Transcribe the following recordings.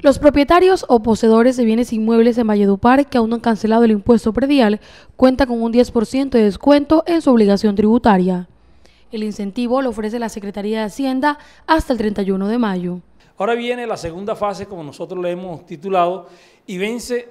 Los propietarios o poseedores de bienes inmuebles en Valledupar que aún no han cancelado el impuesto predial cuentan con un 10% de descuento en su obligación tributaria. El incentivo lo ofrece la Secretaría de Hacienda hasta el 31 de mayo. Ahora viene la segunda fase, como nosotros le hemos titulado, y vence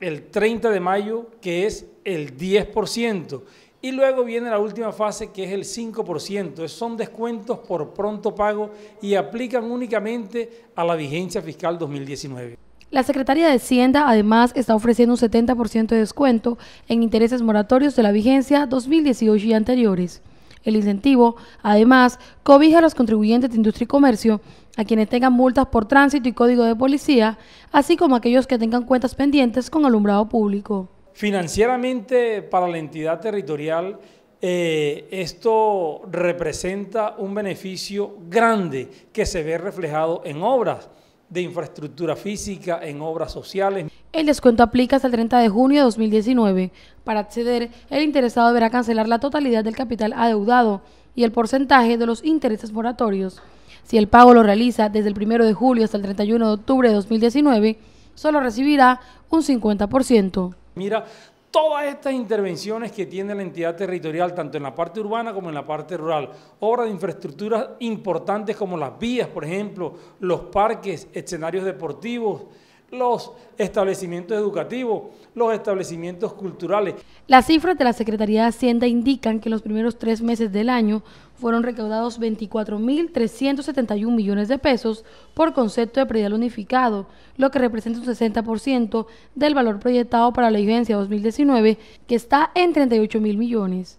el 30 de mayo, que es el 10%. Y luego viene la última fase que es el 5%. Son descuentos por pronto pago y aplican únicamente a la vigencia fiscal 2019. La Secretaría de Hacienda además está ofreciendo un 70% de descuento en intereses moratorios de la vigencia 2018 y anteriores. El incentivo, además, cobija a los contribuyentes de industria y comercio, a quienes tengan multas por tránsito y código de policía, así como a aquellos que tengan cuentas pendientes con alumbrado público. Financieramente para la entidad territorial eh, esto representa un beneficio grande que se ve reflejado en obras de infraestructura física, en obras sociales. El descuento aplica hasta el 30 de junio de 2019. Para acceder, el interesado deberá cancelar la totalidad del capital adeudado y el porcentaje de los intereses moratorios. Si el pago lo realiza desde el 1 de julio hasta el 31 de octubre de 2019, solo recibirá un 50%. Mira, todas estas intervenciones que tiene la entidad territorial, tanto en la parte urbana como en la parte rural, obras de infraestructuras importantes como las vías, por ejemplo, los parques, escenarios deportivos, los establecimientos educativos, los establecimientos culturales. Las cifras de la Secretaría de Hacienda indican que en los primeros tres meses del año fueron recaudados 24.371 millones de pesos por concepto de predial unificado, lo que representa un 60% del valor proyectado para la vigencia 2019, que está en 38.000 millones.